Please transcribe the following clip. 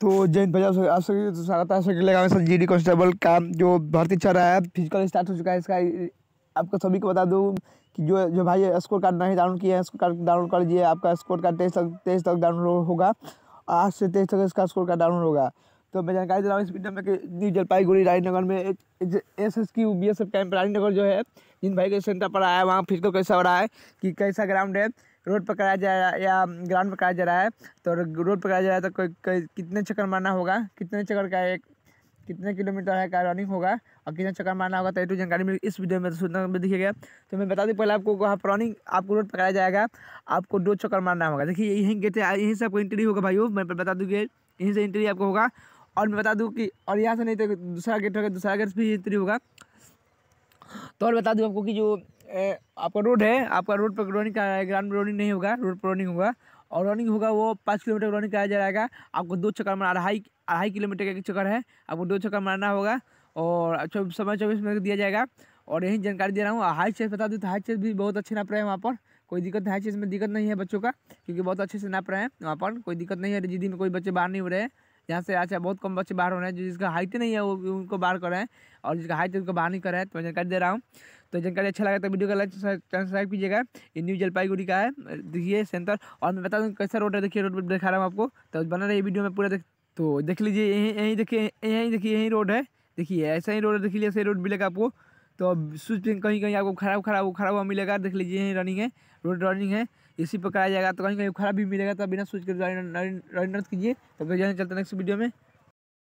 तो जैन भैया आप सभी तो स्वागत है सभी लगा संजीवनी कांस्टेबल का जो भर्ती चल रहा है फिजिकल स्टार्ट हो चुका है इसका आपको सभी को बता दूँ कि जो जो भाई स्कोर कार्ड नहीं डाउनलोड किया है स्कोर कार्ड डाउनलोड कर लीजिए आपका स्कोर कार्ड तेईस तक तेईस तक डाउनलोड होगा आज से तेईस तक इसका स्कोर कार्ड डाउनलोड होगा तो मैं जानकारी दे रहा हूँ इस वीडियो में कि न्यू जलपाईगुड़ी राजनगर में एक एस एस की B S F camp Rajnagar जो है जिन भाई के सेंटर पर आया है वहाँ फिजिकल कैसा हो रहा है कि कैसा ग्राउंड है रोड पर कराया जा रहा है या ग्राउंड पर कराया जा रहा है तो रोड पर कराया जा रहा है तो कोई, कोई कितने चक्कर मारना होगा कितने चक्कर का एक कितने किलोमीटर है का रनिंग होगा और कितना चक्कर मारना होगा तो ये जानकारी मिली इस वीडियो में सूचना में दिखेगा तो मैं बता दूँ पहले आपको वहाँ पर रनिंग आपको रोड पकड़ा जाएगा आपको दो चक्कर मारना होगा देखिए यहीं गेट है यहीं से आपको एंट्री होगा भाई मैं बता दूँ गेट यहीं से एंट्री आपको होगा और मैं बता दूँ कि और यहाँ से नहीं तो दूसरा गेट होगा दूसरा गेट भी एंट्री होगा तो और बता दूँ आपको कि जो आपका रोड है आपका रोड पर रनिंग कराया ग्राउंड रनिंग नहीं होगा रोड पर रनिंग होगा और रनिंग होगा वो पाँच किलोमीटर रनिंग कराया जाएगा आपको दो चक्कर मारा अढ़ाई अढ़ाई किलोमीटर का एक चक्कर है आपको दो चक्कर मारना होगा और चौबीस समय चौबीस मिनट दिया जाएगा और यही जानकारी दे रहा हूँ हाई चेस बता दूँ तो हाई चेस भी बहुत अच्छे नाप रहे हैं वहाँ पर कोई दिक्कत हाई चेस में दिक्कत नहीं है बच्चों का क्योंकि बहुत अच्छे से नाप रहे हैं वहाँ पर कोई दिक्कत नहीं है जिदी में कोई बच्चे बाहर नहीं हो रहे हैं यहाँ से अच्छा बहुत कम बच्चे बाहर हो रहे हैं जिसका हाइट नहीं है वो उनको बाहर कर रहे हैं और जिसका हाइट है उनको बाहर नहीं कर रहे हैं तो मैं जानकारी दे रहा हूँ तो जानकारी अच्छा लगा तो वीडियो का लाइक सब्सक्राइब कीजिएगा ये न्यू जलपाईगुड़ी का है देखिए सेंटर और मैं बता दूँ कैसा रोड है देखिए रोड पर दिखा रहा हूँ आपको तो बना रही वीडियो में पूरा तो देख लीजिए यहीं यहीं देखिए यहीं देखिए यहीं रोड है देखिए ऐसा ही रोड है देखिए ऐसे ही रोड मिलेगा आपको तो अब स्विच पिन कहीं कहीं आपको खराब खराब खराब हुआ मिलेगा देख लीजिए यही रनिंग है रोड रनिंग है इसी पर कराया जाएगा तो कहीं कहीं खराब भी मिलेगा तो बिना स्विच के रनिंग कीजिए तो चलते नेक्स्ट वीडियो में